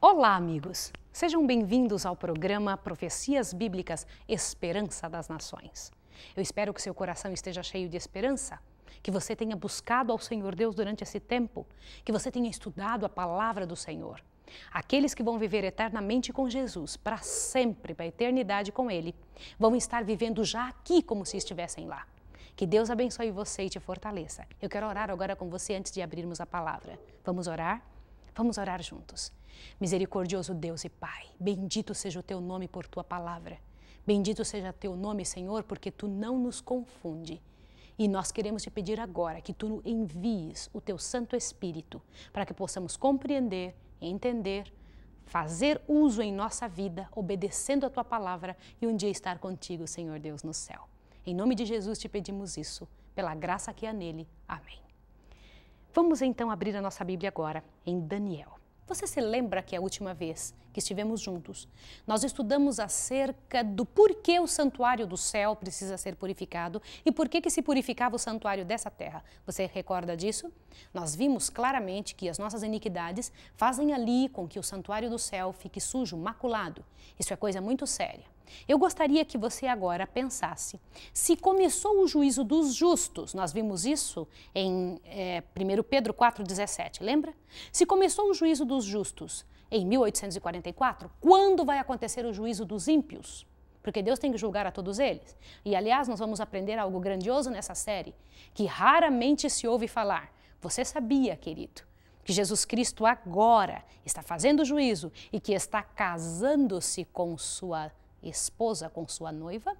Olá, amigos! Sejam bem-vindos ao programa Profecias Bíblicas Esperança das Nações. Eu espero que seu coração esteja cheio de esperança, que você tenha buscado ao Senhor Deus durante esse tempo, que você tenha estudado a palavra do Senhor. Aqueles que vão viver eternamente com Jesus, para sempre, para a eternidade com Ele, vão estar vivendo já aqui como se estivessem lá. Que Deus abençoe você e te fortaleça. Eu quero orar agora com você antes de abrirmos a palavra. Vamos orar? Vamos orar juntos. Misericordioso Deus e Pai, bendito seja o teu nome por tua palavra. Bendito seja teu nome, Senhor, porque tu não nos confunde. E nós queremos te pedir agora que tu envies o teu Santo Espírito para que possamos compreender, entender, fazer uso em nossa vida, obedecendo a tua palavra e um dia estar contigo, Senhor Deus, no céu. Em nome de Jesus te pedimos isso, pela graça que há nele. Amém. Vamos então abrir a nossa Bíblia agora em Daniel. Você se lembra que é a última vez que estivemos juntos, nós estudamos acerca do porquê o santuário do céu precisa ser purificado e por que se purificava o santuário dessa terra. Você recorda disso? Nós vimos claramente que as nossas iniquidades fazem ali com que o santuário do céu fique sujo, maculado. Isso é coisa muito séria. Eu gostaria que você agora pensasse: se começou o juízo dos justos, nós vimos isso em é, 1 Pedro 4,17, lembra? Se começou o juízo dos justos em 1844, quando vai acontecer o juízo dos ímpios? Porque Deus tem que julgar a todos eles. E aliás, nós vamos aprender algo grandioso nessa série, que raramente se ouve falar. Você sabia, querido, que Jesus Cristo agora está fazendo juízo e que está casando-se com sua esposa com sua noiva?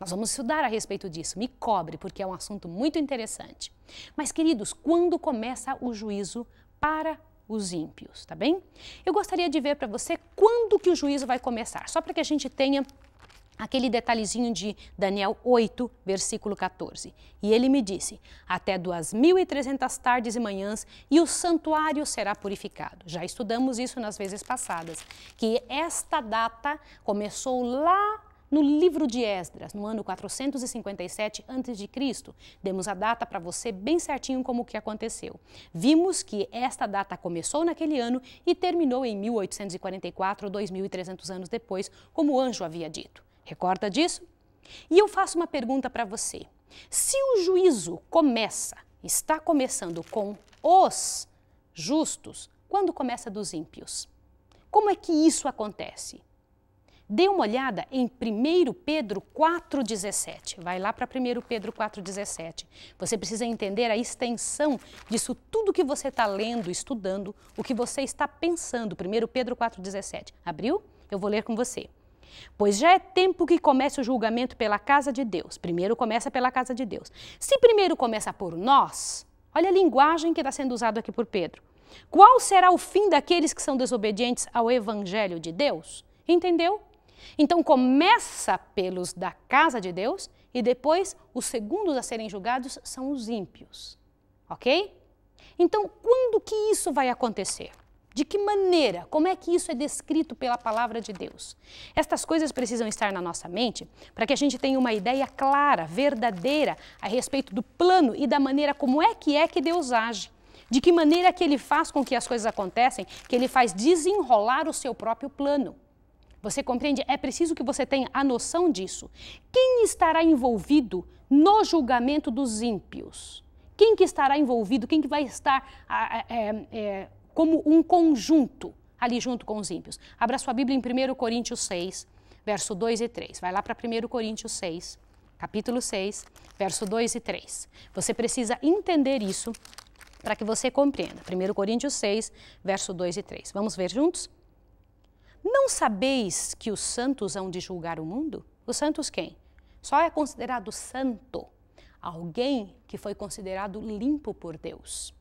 Nós vamos estudar a respeito disso, me cobre, porque é um assunto muito interessante. Mas, queridos, quando começa o juízo para os ímpios, tá bem? Eu gostaria de ver para você quando que o juízo vai começar, só para que a gente tenha aquele detalhezinho de Daniel 8, versículo 14. E ele me disse: Até 2.300 tardes e manhãs e o santuário será purificado. Já estudamos isso nas vezes passadas, que esta data começou lá no livro de Esdras, no ano 457 a.C. Demos a data para você bem certinho como que aconteceu. Vimos que esta data começou naquele ano e terminou em 1844, 2300 anos depois, como o anjo havia dito. Recorda disso? E eu faço uma pergunta para você. Se o juízo começa, está começando com os justos, quando começa dos ímpios? Como é que isso acontece? Dê uma olhada em 1 Pedro 4,17. Vai lá para 1 Pedro 4,17. Você precisa entender a extensão disso tudo que você está lendo, estudando, o que você está pensando. 1 Pedro 4,17. Abriu? Eu vou ler com você. Pois já é tempo que comece o julgamento pela casa de Deus. Primeiro começa pela casa de Deus. Se primeiro começa por nós, olha a linguagem que está sendo usada aqui por Pedro. Qual será o fim daqueles que são desobedientes ao evangelho de Deus? Entendeu? Então começa pelos da casa de Deus e depois os segundos a serem julgados são os ímpios. Ok? Então, quando que isso vai acontecer? De que maneira? Como é que isso é descrito pela palavra de Deus? Estas coisas precisam estar na nossa mente para que a gente tenha uma ideia clara, verdadeira a respeito do plano e da maneira como é que é que Deus age. De que maneira que ele faz com que as coisas acontecem, que ele faz desenrolar o seu próprio plano. Você compreende? É preciso que você tenha a noção disso. Quem estará envolvido no julgamento dos ímpios? Quem que estará envolvido? Quem que vai estar ah, ah, é, é, como um conjunto, ali junto com os ímpios. Abra sua Bíblia em 1 Coríntios 6, verso 2 e 3. Vai lá para 1 Coríntios 6, capítulo 6, verso 2 e 3. Você precisa entender isso para que você compreenda. 1 Coríntios 6, verso 2 e 3. Vamos ver juntos? Não sabeis que os santos hão de julgar o mundo? Os santos quem? Só é considerado santo alguém que foi considerado limpo por Deus.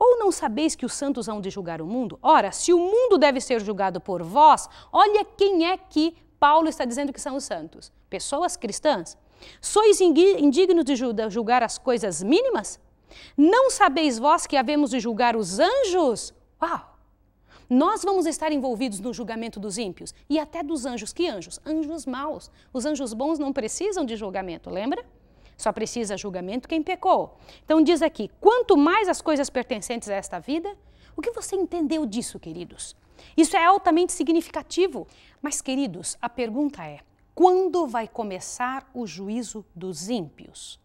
Ou não sabeis que os santos hão de julgar o mundo? Ora, se o mundo deve ser julgado por vós, olha quem é que Paulo está dizendo que são os santos: pessoas cristãs. Sois indignos de julgar as coisas mínimas? Não sabeis vós que havemos de julgar os anjos? Uau! Nós vamos estar envolvidos no julgamento dos ímpios e até dos anjos. Que anjos? Anjos maus. Os anjos bons não precisam de julgamento, lembra? Só precisa julgamento quem pecou. Então diz aqui: quanto mais as coisas pertencentes a esta vida, o que você entendeu disso, queridos? Isso é altamente significativo. Mas, queridos, a pergunta é: quando vai começar o juízo dos ímpios?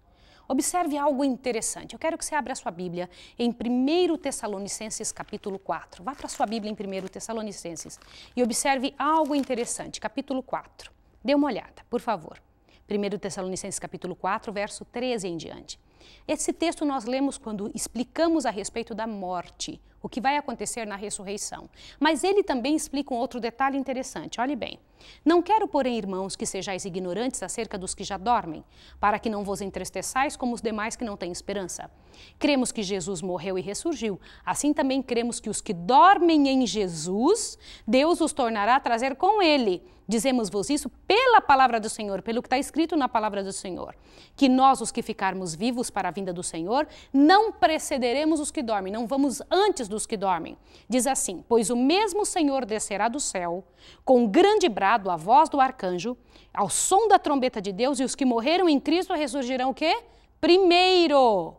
Observe algo interessante. Eu quero que você abra a sua Bíblia em 1 Tessalonicenses capítulo 4. Vá para a sua Bíblia em 1 Tessalonicenses e observe algo interessante, capítulo 4. Dê uma olhada, por favor. 1 Tessalonicenses capítulo 4, verso 13 em diante. Esse texto nós lemos quando explicamos a respeito da morte, o que vai acontecer na ressurreição. Mas ele também explica um outro detalhe interessante. Olhe bem. Não quero, porém, irmãos, que sejais ignorantes acerca dos que já dormem, para que não vos entristeçais como os demais que não têm esperança. Cremos que Jesus morreu e ressurgiu. Assim também cremos que os que dormem em Jesus, Deus os tornará a trazer com ele. Dizemos-vos isso pela palavra do Senhor, pelo que está escrito na palavra do Senhor. Que nós, os que ficarmos vivos para a vinda do Senhor, não precederemos os que dormem, não vamos antes do dos que dormem. Diz assim: Pois o mesmo Senhor descerá do céu, com um grande brado, a voz do arcanjo, ao som da trombeta de Deus, e os que morreram em Cristo ressurgirão o quê? Primeiro.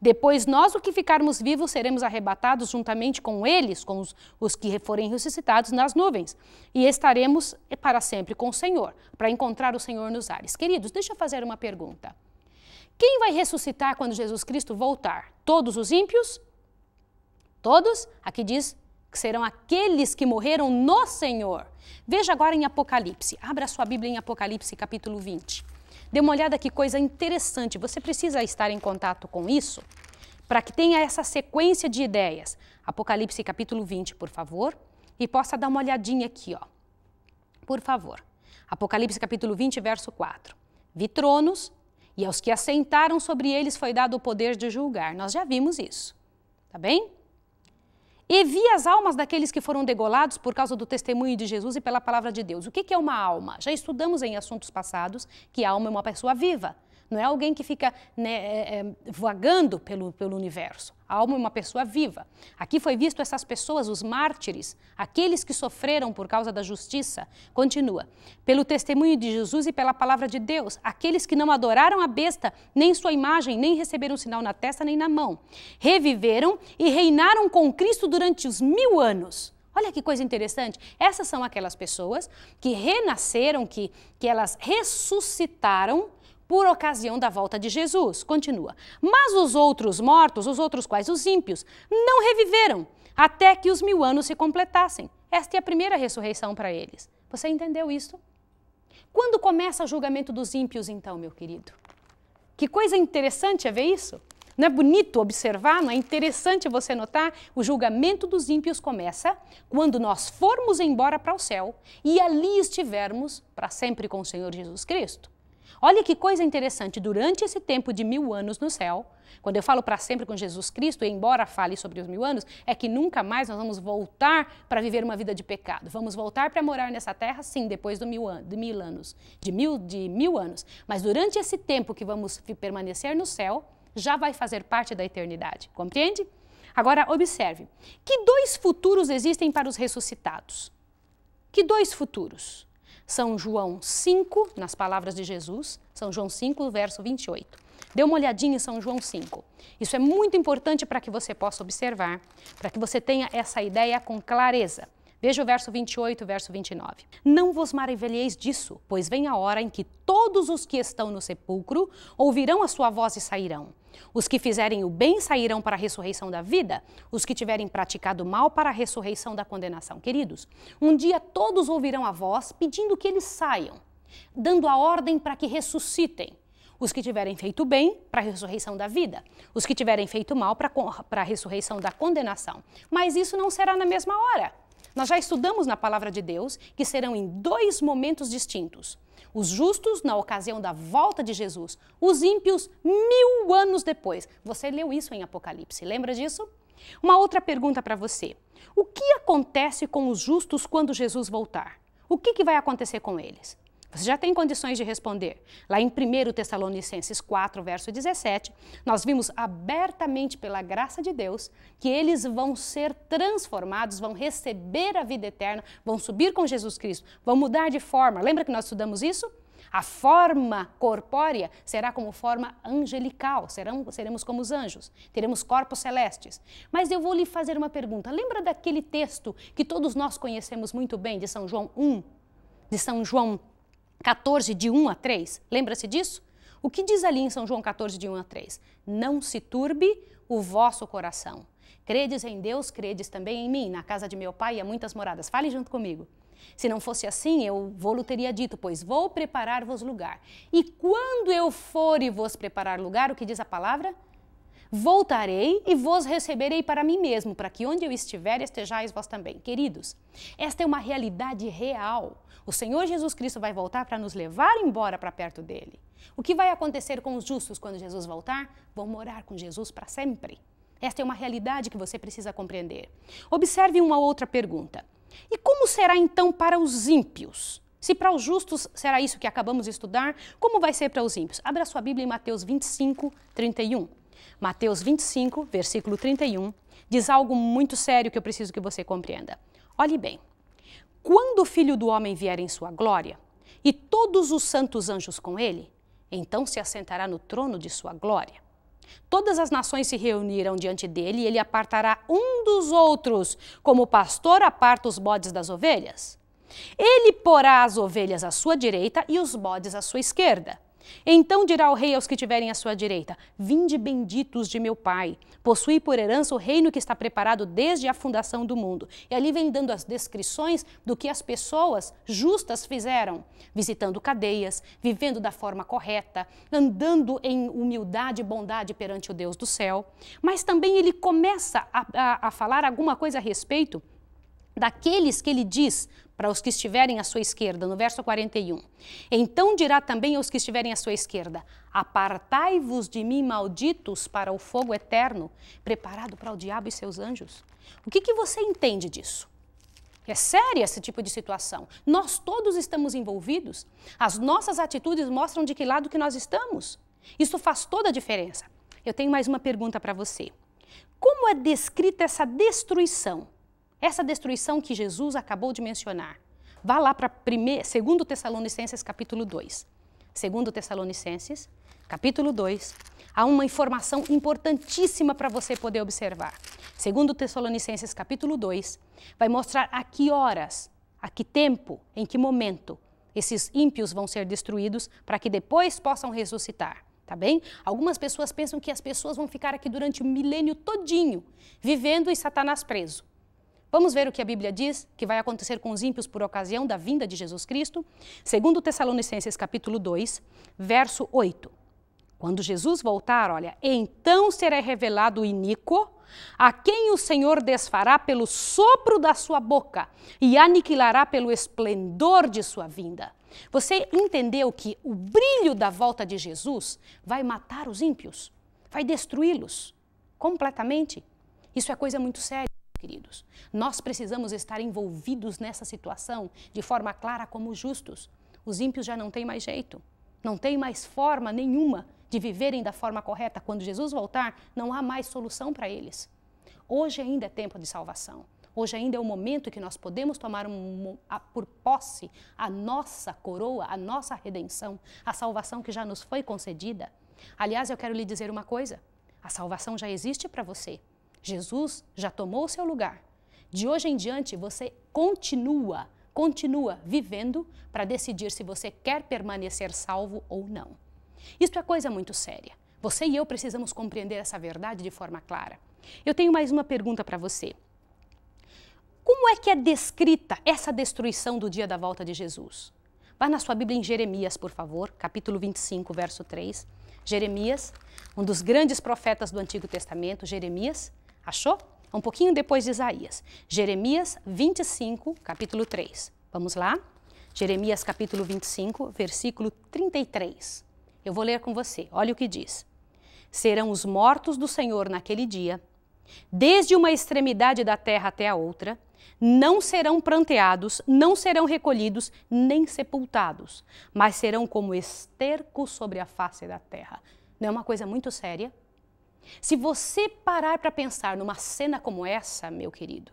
Depois nós, o que ficarmos vivos, seremos arrebatados juntamente com eles, com os, os, que forem ressuscitados nas nuvens, e estaremos eh, para sempre com o Senhor, para encontrar o Senhor nos ares. Queridos, deixa eu fazer uma pergunta. Quem vai ressuscitar quando Jesus Cristo voltar? Todos os ímpios? Todos, aqui diz que serão aqueles que morreram no Senhor. Veja agora em Apocalipse. Abra sua Bíblia em Apocalipse, capítulo 20. Dê uma olhada que coisa interessante. Você precisa estar em contato com isso para que tenha essa sequência de ideias. Apocalipse, capítulo 20, por favor, e possa dar uma olhadinha aqui, ó. Por favor. Apocalipse, capítulo 20, verso 4. Vi tronos, e aos que assentaram sobre eles foi dado o poder de julgar. Nós já vimos isso. Tá bem? E vi as almas daqueles que foram degolados por causa do testemunho de Jesus e pela palavra de Deus. O que é uma alma? Já estudamos em assuntos passados que a alma é uma pessoa viva. Não é alguém que fica né, é, é, vagando pelo, pelo universo. A alma é uma pessoa viva. Aqui foi visto essas pessoas, os mártires, aqueles que sofreram por causa da justiça. Continua. Pelo testemunho de Jesus e pela palavra de Deus, aqueles que não adoraram a besta, nem sua imagem, nem receberam sinal na testa nem na mão. Reviveram e reinaram com Cristo durante os mil anos. Olha que coisa interessante. Essas são aquelas pessoas que renasceram, que, que elas ressuscitaram por ocasião da volta de Jesus. Continua. Mas os outros mortos, os outros quais os ímpios, não reviveram até que os mil anos se completassem. Esta é a primeira ressurreição para eles. Você entendeu isso? Quando começa o julgamento dos ímpios, então, meu querido? Que coisa interessante é ver isso? Não é bonito observar, não é interessante você notar? O julgamento dos ímpios começa quando nós formos embora para o céu e ali estivermos para sempre com o Senhor Jesus Cristo. Olha que coisa interessante, durante esse tempo de mil anos no céu, quando eu falo para sempre com Jesus Cristo, e embora fale sobre os mil anos, é que nunca mais nós vamos voltar para viver uma vida de pecado. Vamos voltar para morar nessa terra, sim, depois do mil an de mil anos, de mil, de mil anos. Mas durante esse tempo que vamos permanecer no céu, já vai fazer parte da eternidade. Compreende? Agora observe, que dois futuros existem para os ressuscitados? Que dois futuros? São João 5, nas palavras de Jesus, São João 5, verso 28. Dê uma olhadinha em São João 5. Isso é muito importante para que você possa observar, para que você tenha essa ideia com clareza. Veja o verso 28 e verso 29. Não vos maravilheis disso, pois vem a hora em que todos os que estão no sepulcro ouvirão a sua voz e sairão os que fizerem o bem sairão para a ressurreição da vida, os que tiverem praticado mal para a ressurreição da condenação. Queridos, um dia todos ouvirão a voz pedindo que eles saiam, dando a ordem para que ressuscitem. Os que tiverem feito bem, para a ressurreição da vida. Os que tiverem feito mal, para a ressurreição da condenação. Mas isso não será na mesma hora. Nós já estudamos na palavra de Deus que serão em dois momentos distintos. Os justos na ocasião da volta de Jesus, os ímpios mil anos depois. Você leu isso em Apocalipse, lembra disso? Uma outra pergunta para você: o que acontece com os justos quando Jesus voltar? O que, que vai acontecer com eles? Você já tem condições de responder. Lá em 1 Tessalonicenses 4, verso 17, nós vimos abertamente pela graça de Deus que eles vão ser transformados, vão receber a vida eterna, vão subir com Jesus Cristo, vão mudar de forma. Lembra que nós estudamos isso? A forma corpórea será como forma angelical, serão, seremos como os anjos, teremos corpos celestes. Mas eu vou lhe fazer uma pergunta. Lembra daquele texto que todos nós conhecemos muito bem, de São João 1? De São João 14, de 1 a 3. Lembra-se disso? O que diz ali em São João 14, de 1 a 3? Não se turbe o vosso coração. Credes em Deus, credes também em mim. Na casa de meu pai há muitas moradas. Fale junto comigo. Se não fosse assim, eu vou-lo teria dito, pois vou preparar-vos lugar. E quando eu for e vos preparar lugar, o que diz a palavra? Voltarei e vos receberei para mim mesmo, para que onde eu estiver estejais vós também. Queridos, esta é uma realidade real. O Senhor Jesus Cristo vai voltar para nos levar embora para perto dele. O que vai acontecer com os justos quando Jesus voltar? Vão morar com Jesus para sempre. Esta é uma realidade que você precisa compreender. Observe uma outra pergunta. E como será então para os ímpios? Se para os justos será isso que acabamos de estudar, como vai ser para os ímpios? Abra sua Bíblia em Mateus 25, 31. Mateus 25, versículo 31, diz algo muito sério que eu preciso que você compreenda. Olhe bem. Quando o filho do homem vier em sua glória, e todos os santos anjos com ele, então se assentará no trono de sua glória. Todas as nações se reunirão diante dele e ele apartará um dos outros, como o pastor aparta os bodes das ovelhas. Ele porá as ovelhas à sua direita e os bodes à sua esquerda. Então dirá o rei aos que tiverem à sua direita: Vinde benditos de meu pai, possuí por herança o reino que está preparado desde a fundação do mundo. E ali vem dando as descrições do que as pessoas justas fizeram, visitando cadeias, vivendo da forma correta, andando em humildade e bondade perante o Deus do céu. Mas também ele começa a, a, a falar alguma coisa a respeito daqueles que ele diz para os que estiverem à sua esquerda, no verso 41. Então dirá também aos que estiverem à sua esquerda: Apartai-vos de mim, malditos, para o fogo eterno, preparado para o diabo e seus anjos. O que, que você entende disso? É séria esse tipo de situação. Nós todos estamos envolvidos. As nossas atitudes mostram de que lado que nós estamos. Isso faz toda a diferença. Eu tenho mais uma pergunta para você. Como é descrita essa destruição essa destruição que Jesus acabou de mencionar. Vá lá para 2 Tessalonicenses capítulo 2. 2 Tessalonicenses capítulo 2. Há uma informação importantíssima para você poder observar. 2 Tessalonicenses capítulo 2 vai mostrar a que horas, a que tempo, em que momento esses ímpios vão ser destruídos para que depois possam ressuscitar tá bem? Algumas pessoas pensam que as pessoas vão ficar aqui durante o milênio todinho, vivendo e Satanás preso. Vamos ver o que a Bíblia diz que vai acontecer com os ímpios por ocasião da vinda de Jesus Cristo? Segundo Tessalonicenses capítulo 2, verso 8. Quando Jesus voltar, olha, então será revelado o iníquo, a quem o Senhor desfará pelo sopro da sua boca e aniquilará pelo esplendor de sua vinda. Você entendeu que o brilho da volta de Jesus vai matar os ímpios, vai destruí-los completamente? Isso é coisa muito séria queridos. Nós precisamos estar envolvidos nessa situação de forma clara como justos. Os ímpios já não têm mais jeito, não tem mais forma nenhuma de viverem da forma correta. Quando Jesus voltar, não há mais solução para eles. Hoje ainda é tempo de salvação. Hoje ainda é o momento que nós podemos tomar um, a, por posse a nossa coroa, a nossa redenção, a salvação que já nos foi concedida. Aliás, eu quero lhe dizer uma coisa: a salvação já existe para você. Jesus já tomou o seu lugar. De hoje em diante, você continua, continua vivendo para decidir se você quer permanecer salvo ou não. Isso é coisa muito séria. Você e eu precisamos compreender essa verdade de forma clara. Eu tenho mais uma pergunta para você. Como é que é descrita essa destruição do dia da volta de Jesus? Vá na sua Bíblia em Jeremias, por favor, capítulo 25, verso 3. Jeremias, um dos grandes profetas do Antigo Testamento, Jeremias, Achou? Um pouquinho depois de Isaías. Jeremias 25, capítulo 3. Vamos lá? Jeremias capítulo 25, versículo 33. Eu vou ler com você. Olha o que diz. Serão os mortos do Senhor naquele dia, desde uma extremidade da terra até a outra, não serão pranteados, não serão recolhidos, nem sepultados, mas serão como esterco sobre a face da terra. Não é uma coisa muito séria? Se você parar para pensar numa cena como essa, meu querido,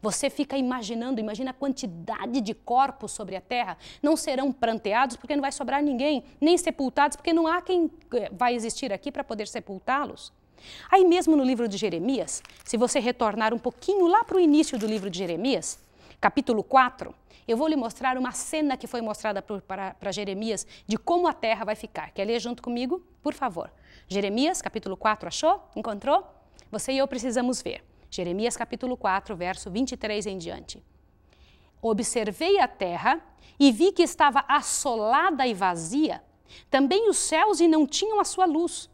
você fica imaginando, imagina a quantidade de corpos sobre a terra, não serão pranteados porque não vai sobrar ninguém, nem sepultados porque não há quem eh, vai existir aqui para poder sepultá-los. Aí mesmo no livro de Jeremias, se você retornar um pouquinho lá para o início do livro de Jeremias, capítulo 4, eu vou lhe mostrar uma cena que foi mostrada para Jeremias de como a terra vai ficar. Quer ler junto comigo? Por favor. Jeremias capítulo 4, achou? Encontrou? Você e eu precisamos ver. Jeremias capítulo 4, verso 23 em diante. Observei a terra e vi que estava assolada e vazia, também os céus e não tinham a sua luz.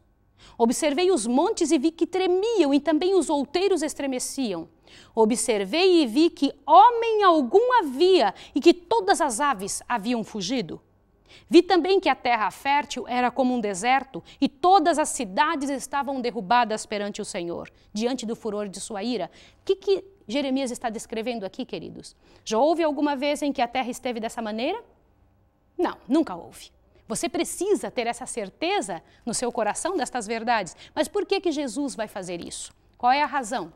Observei os montes e vi que tremiam, e também os outeiros estremeciam. Observei e vi que homem algum havia, e que todas as aves haviam fugido. Vi também que a terra fértil era como um deserto e todas as cidades estavam derrubadas perante o Senhor, diante do furor de sua ira. O que, que Jeremias está descrevendo aqui, queridos? Já houve alguma vez em que a terra esteve dessa maneira? Não, nunca houve. Você precisa ter essa certeza no seu coração destas verdades. Mas por que, que Jesus vai fazer isso? Qual é a razão?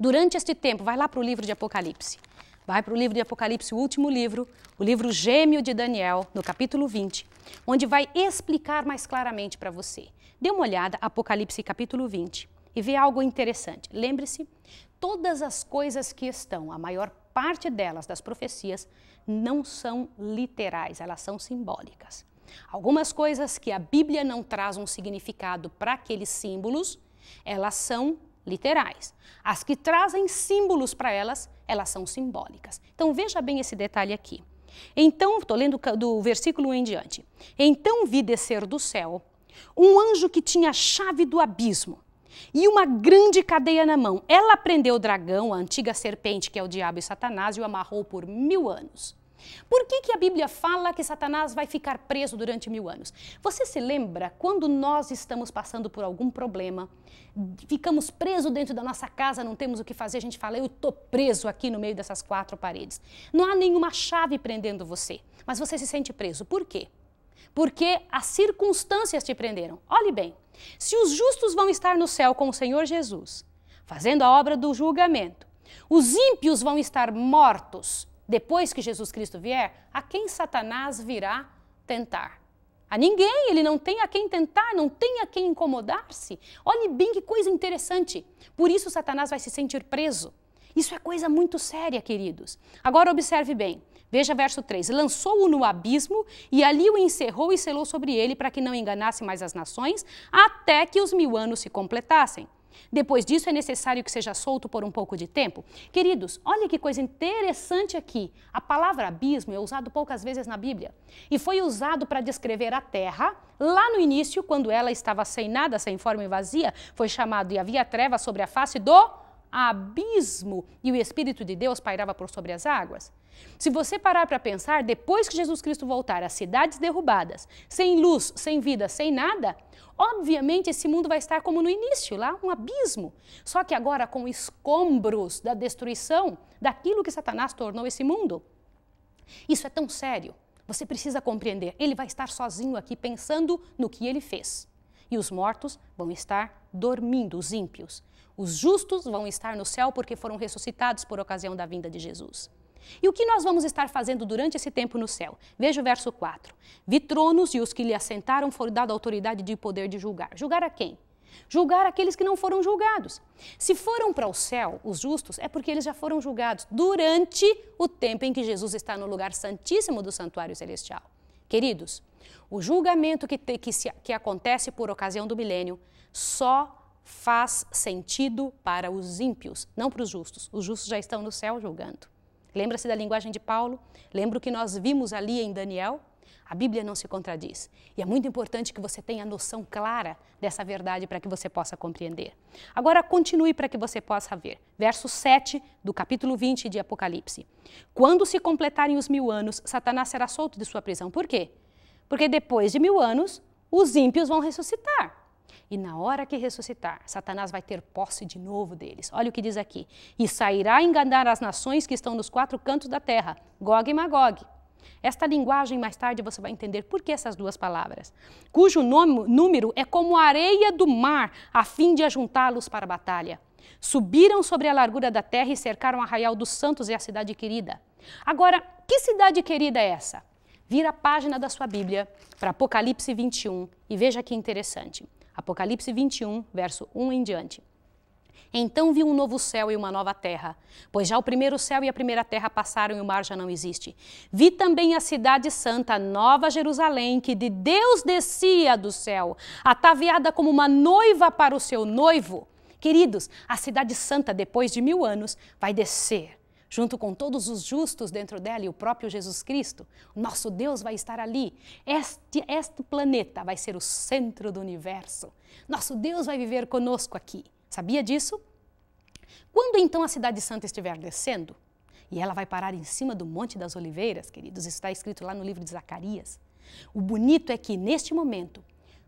Durante este tempo, vai lá para o livro de Apocalipse. Vai para o livro de Apocalipse, o último livro, o livro Gêmeo de Daniel, no capítulo 20, onde vai explicar mais claramente para você. Dê uma olhada, Apocalipse capítulo 20, e vê algo interessante. Lembre-se, todas as coisas que estão, a maior parte delas, das profecias, não são literais, elas são simbólicas. Algumas coisas que a Bíblia não traz um significado para aqueles símbolos, elas são literais. As que trazem símbolos para elas, elas são simbólicas. Então veja bem esse detalhe aqui. Então, estou lendo do versículo em diante. Então vi descer do céu um anjo que tinha a chave do abismo e uma grande cadeia na mão. Ela prendeu o dragão, a antiga serpente, que é o diabo e Satanás, e o amarrou por mil anos. Por que, que a Bíblia fala que Satanás vai ficar preso durante mil anos? Você se lembra quando nós estamos passando por algum problema, ficamos presos dentro da nossa casa, não temos o que fazer, a gente fala, eu estou preso aqui no meio dessas quatro paredes. Não há nenhuma chave prendendo você, mas você se sente preso. Por quê? porque as circunstâncias te prenderam. Olhe bem, se os justos vão estar no céu com o Senhor Jesus, fazendo a obra do julgamento, os ímpios vão estar mortos depois que Jesus Cristo vier, a quem Satanás virá tentar? A ninguém, ele não tem a quem tentar, não tem a quem incomodar-se. Olhe bem que coisa interessante. Por isso Satanás vai se sentir preso. Isso é coisa muito séria, queridos. Agora observe bem. Veja verso 3: Lançou-o no abismo e ali o encerrou e selou sobre ele para que não enganasse mais as nações, até que os mil anos se completassem. Depois disso, é necessário que seja solto por um pouco de tempo? Queridos, olha que coisa interessante aqui. A palavra abismo é usado poucas vezes na Bíblia e foi usado para descrever a terra lá no início, quando ela estava sem nada, sem forma e vazia, foi chamado e havia trevas sobre a face do abismo e o Espírito de Deus pairava por sobre as águas? Se você parar para pensar, depois que Jesus Cristo voltar, as cidades derrubadas, sem luz, sem vida, sem nada, obviamente esse mundo vai estar como no início, lá um abismo. Só que agora com escombros da destruição daquilo que Satanás tornou esse mundo. Isso é tão sério. Você precisa compreender. Ele vai estar sozinho aqui pensando no que ele fez. E os mortos vão estar dormindo, os ímpios. Os justos vão estar no céu porque foram ressuscitados por ocasião da vinda de Jesus. E o que nós vamos estar fazendo durante esse tempo no céu? Veja o verso 4. Vi tronos e os que lhe assentaram foram dado autoridade de poder de julgar. Julgar a quem? Julgar aqueles que não foram julgados. Se foram para o céu, os justos, é porque eles já foram julgados durante o tempo em que Jesus está no lugar santíssimo do santuário celestial. Queridos, o julgamento que, te, que, se, que acontece por ocasião do milênio só faz sentido para os ímpios, não para os justos. Os justos já estão no céu julgando. Lembra-se da linguagem de Paulo? Lembra o que nós vimos ali em Daniel? A Bíblia não se contradiz. E é muito importante que você tenha noção clara dessa verdade para que você possa compreender. Agora continue para que você possa ver. Verso 7 do capítulo 20 de Apocalipse. Quando se completarem os mil anos, Satanás será solto de sua prisão. Por quê? Porque depois de mil anos, os ímpios vão ressuscitar. E na hora que ressuscitar, Satanás vai ter posse de novo deles. Olha o que diz aqui: E sairá a enganar as nações que estão nos quatro cantos da terra, Gog e Magog. Esta linguagem, mais tarde, você vai entender por que essas duas palavras, cujo nome, número é como a areia do mar, a fim de ajuntá-los para a batalha. Subiram sobre a largura da terra e cercaram o arraial dos santos e a cidade querida. Agora, que cidade querida é essa? Vira a página da sua Bíblia para Apocalipse 21 e veja que interessante. Apocalipse 21, verso 1 em diante. Então vi um novo céu e uma nova terra, pois já o primeiro céu e a primeira terra passaram e o mar já não existe. Vi também a cidade santa, Nova Jerusalém, que de Deus descia do céu, ataviada como uma noiva para o seu noivo. Queridos, a cidade santa, depois de mil anos, vai descer junto com todos os justos dentro dela e o próprio Jesus Cristo. Nosso Deus vai estar ali. Este, este planeta vai ser o centro do universo. Nosso Deus vai viver conosco aqui. Sabia disso? Quando então a Cidade Santa estiver descendo, e ela vai parar em cima do Monte das Oliveiras, queridos, está escrito lá no livro de Zacarias. O bonito é que, neste momento,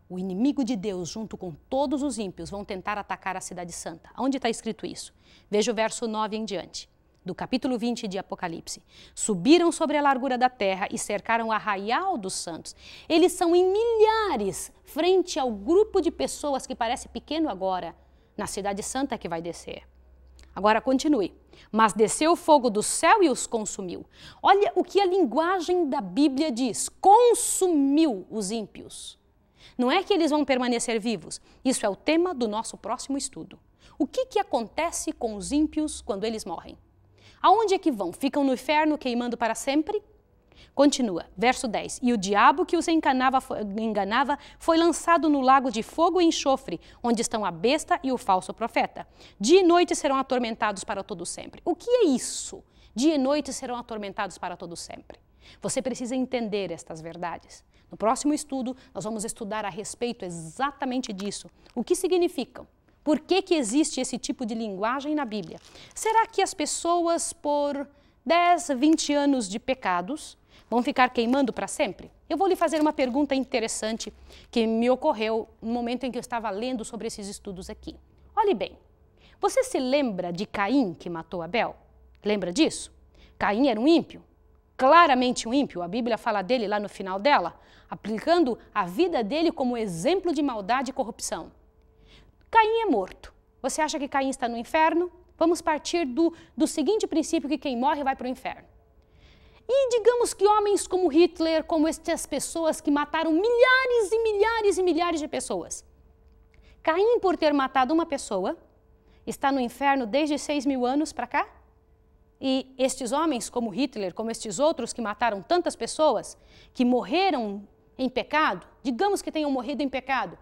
o inimigo de Deus, junto com todos os ímpios, vão tentar atacar a Cidade Santa. Onde está escrito isso? Veja o verso 9 em diante do capítulo 20 de Apocalipse. Subiram sobre a largura da terra e cercaram o arraial dos santos. Eles são em milhares frente ao grupo de pessoas que parece pequeno agora, na Cidade Santa que vai descer. Agora continue. Mas desceu o fogo do céu e os consumiu. Olha o que a linguagem da Bíblia diz: consumiu os ímpios. Não é que eles vão permanecer vivos. Isso é o tema do nosso próximo estudo. O que, que acontece com os ímpios quando eles morrem? Aonde é que vão? Ficam no inferno queimando para sempre? Continua, verso 10. E o diabo que os enganava, enganava foi lançado no lago de fogo e enxofre, onde estão a besta e o falso profeta. Dia e noite serão atormentados para todo sempre. O que é isso? Dia e noite serão atormentados para todo sempre. Você precisa entender estas verdades. No próximo estudo, nós vamos estudar a respeito exatamente disso. O que significam? Por que, que existe esse tipo de linguagem na Bíblia? Será que as pessoas, por 10, 20 anos de pecados, vão ficar queimando para sempre? Eu vou lhe fazer uma pergunta interessante que me ocorreu no momento em que eu estava lendo sobre esses estudos aqui. Olhe bem, você se lembra de Caim que matou Abel? Lembra disso? Caim era um ímpio, claramente um ímpio, a Bíblia fala dele lá no final dela, aplicando a vida dele como exemplo de maldade e corrupção. Caim é morto. Você acha que Caim está no inferno? Vamos partir do, do seguinte princípio: que quem morre vai para o inferno. E digamos que homens como Hitler, como estas pessoas que mataram milhares e milhares e milhares de pessoas. Caim, por ter matado uma pessoa, está no inferno desde 6 mil anos para cá? E estes homens, como Hitler, como estes outros que mataram tantas pessoas, que morreram em pecado, digamos que tenham morrido em pecado,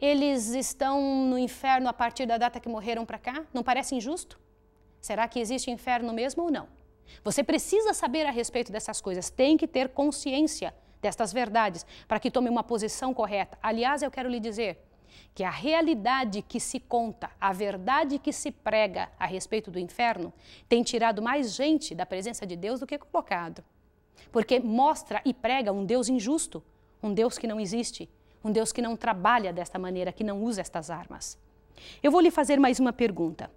eles estão no inferno a partir da data que morreram para cá? Não parece injusto? Será que existe inferno mesmo ou não? Você precisa saber a respeito dessas coisas, tem que ter consciência destas verdades para que tome uma posição correta. Aliás, eu quero lhe dizer que a realidade que se conta, a verdade que se prega a respeito do inferno, tem tirado mais gente da presença de Deus do que colocado. Porque mostra e prega um Deus injusto, um Deus que não existe, um Deus que não trabalha desta maneira, que não usa estas armas. Eu vou lhe fazer mais uma pergunta.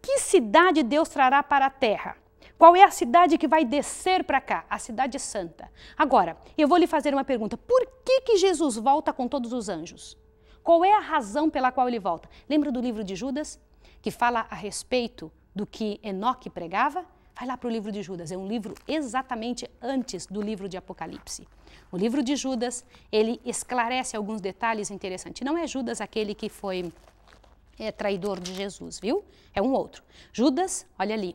Que cidade Deus trará para a terra? Qual é a cidade que vai descer para cá? A cidade santa. Agora, eu vou lhe fazer uma pergunta. Por que, que Jesus volta com todos os anjos? Qual é a razão pela qual ele volta? Lembra do livro de Judas, que fala a respeito do que Enoque pregava? Vai lá para o livro de Judas, é um livro exatamente antes do livro de Apocalipse. O livro de Judas, ele esclarece alguns detalhes interessantes. Não é Judas aquele que foi é, traidor de Jesus, viu? É um outro. Judas, olha ali,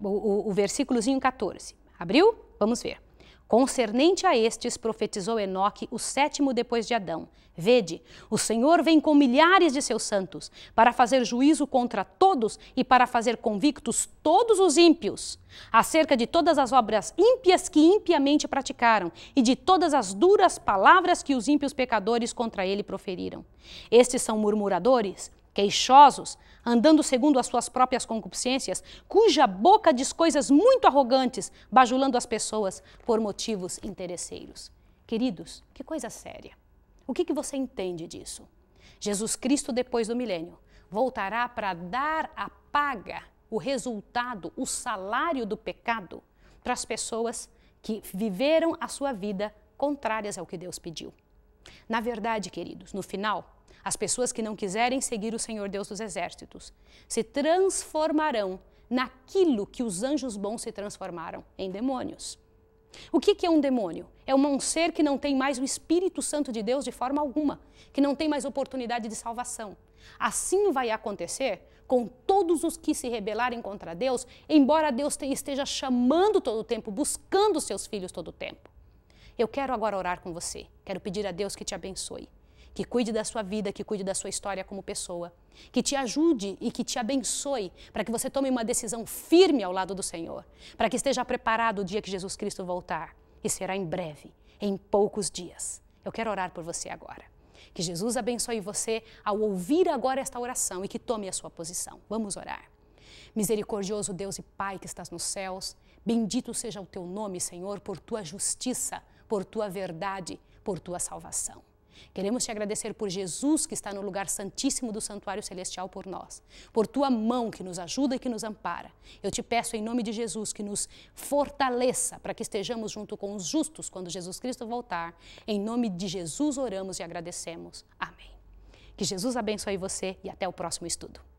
o, o, o versículozinho 14. Abriu? Vamos ver. Concernente a estes, profetizou Enoque, o sétimo depois de Adão. Vede, o Senhor vem com milhares de seus santos, para fazer juízo contra todos e para fazer convictos todos os ímpios, acerca de todas as obras ímpias que impiamente praticaram e de todas as duras palavras que os ímpios pecadores contra ele proferiram. Estes são murmuradores, queixosos, andando segundo as suas próprias concupiscências, cuja boca diz coisas muito arrogantes, bajulando as pessoas por motivos interesseiros. Queridos, que coisa séria. O que, que você entende disso? Jesus Cristo, depois do milênio, voltará para dar a paga, o resultado, o salário do pecado para as pessoas que viveram a sua vida contrárias ao que Deus pediu. Na verdade, queridos, no final, as pessoas que não quiserem seguir o Senhor Deus dos exércitos se transformarão naquilo que os anjos bons se transformaram em demônios. O que, é um demônio? É um ser que não tem mais o Espírito Santo de Deus de forma alguma, que não tem mais oportunidade de salvação. Assim vai acontecer com todos os que se rebelarem contra Deus, embora Deus esteja chamando todo o tempo, buscando seus filhos todo o tempo. Eu quero agora orar com você, quero pedir a Deus que te abençoe que cuide da sua vida, que cuide da sua história como pessoa, que te ajude e que te abençoe para que você tome uma decisão firme ao lado do Senhor, para que esteja preparado o dia que Jesus Cristo voltar, e será em breve, em poucos dias. Eu quero orar por você agora. Que Jesus abençoe você ao ouvir agora esta oração e que tome a sua posição. Vamos orar. Misericordioso Deus e Pai que estás nos céus, bendito seja o teu nome, Senhor, por tua justiça, por tua verdade, por tua salvação. Queremos te agradecer por Jesus que está no lugar santíssimo do santuário celestial por nós, por tua mão que nos ajuda e que nos ampara. Eu te peço em nome de Jesus que nos fortaleça para que estejamos junto com os justos quando Jesus Cristo voltar. Em nome de Jesus oramos e agradecemos. Amém. Que Jesus abençoe você e até o próximo estudo.